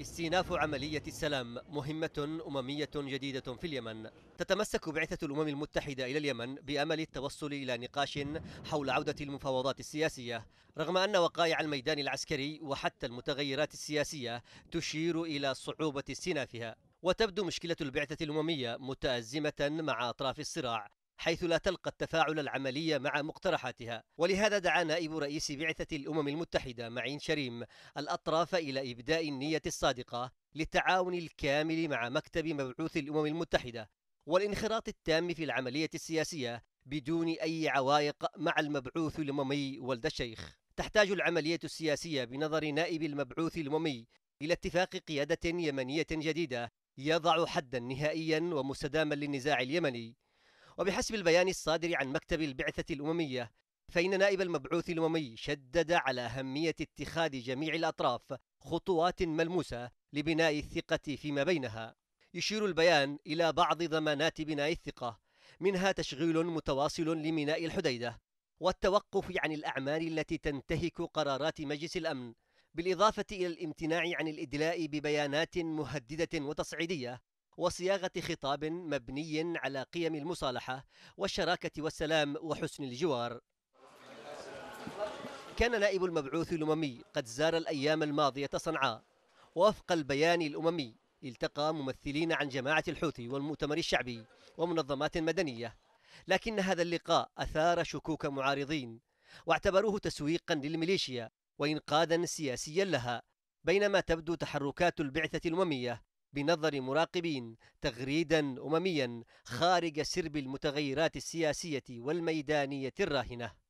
استئناف عملية السلام مهمة أممية جديدة في اليمن تتمسك بعثة الأمم المتحدة إلى اليمن بأمل التوصل إلى نقاش حول عودة المفاوضات السياسية رغم أن وقائع الميدان العسكري وحتى المتغيرات السياسية تشير إلى صعوبة استئنافها وتبدو مشكلة البعثة الأممية متأزمة مع أطراف الصراع حيث لا تلقى التفاعل العملي مع مقترحاتها ولهذا دعا نائب رئيس بعثة الأمم المتحدة معين شريم الأطراف إلى إبداء النية الصادقة للتعاون الكامل مع مكتب مبعوث الأمم المتحدة والانخراط التام في العملية السياسية بدون أي عوائق مع المبعوث الأممي ولد الشيخ تحتاج العملية السياسية بنظر نائب المبعوث الأممي إلى اتفاق قيادة يمنية جديدة يضع حدا نهائيا ومستداما للنزاع اليمني وبحسب البيان الصادر عن مكتب البعثة الأممية فإن نائب المبعوث الأممي شدد على أهمية اتخاذ جميع الأطراف خطوات ملموسة لبناء الثقة فيما بينها يشير البيان إلى بعض ضمانات بناء الثقة منها تشغيل متواصل لميناء الحديدة والتوقف عن الأعمال التي تنتهك قرارات مجلس الأمن بالإضافة إلى الامتناع عن الإدلاء ببيانات مهددة وتصعيدية وصياغة خطاب مبني على قيم المصالحة والشراكة والسلام وحسن الجوار كان نائب المبعوث الأممي قد زار الأيام الماضية صنعاء ووفق البيان الأممي التقى ممثلين عن جماعة الحوثي والمؤتمر الشعبي ومنظمات مدنية لكن هذا اللقاء أثار شكوك معارضين واعتبروه تسويقا للميليشيا وإنقاذا سياسيا لها بينما تبدو تحركات البعثة الأممية بنظر مراقبين تغريدا أمميا خارج سرب المتغيرات السياسية والميدانية الراهنة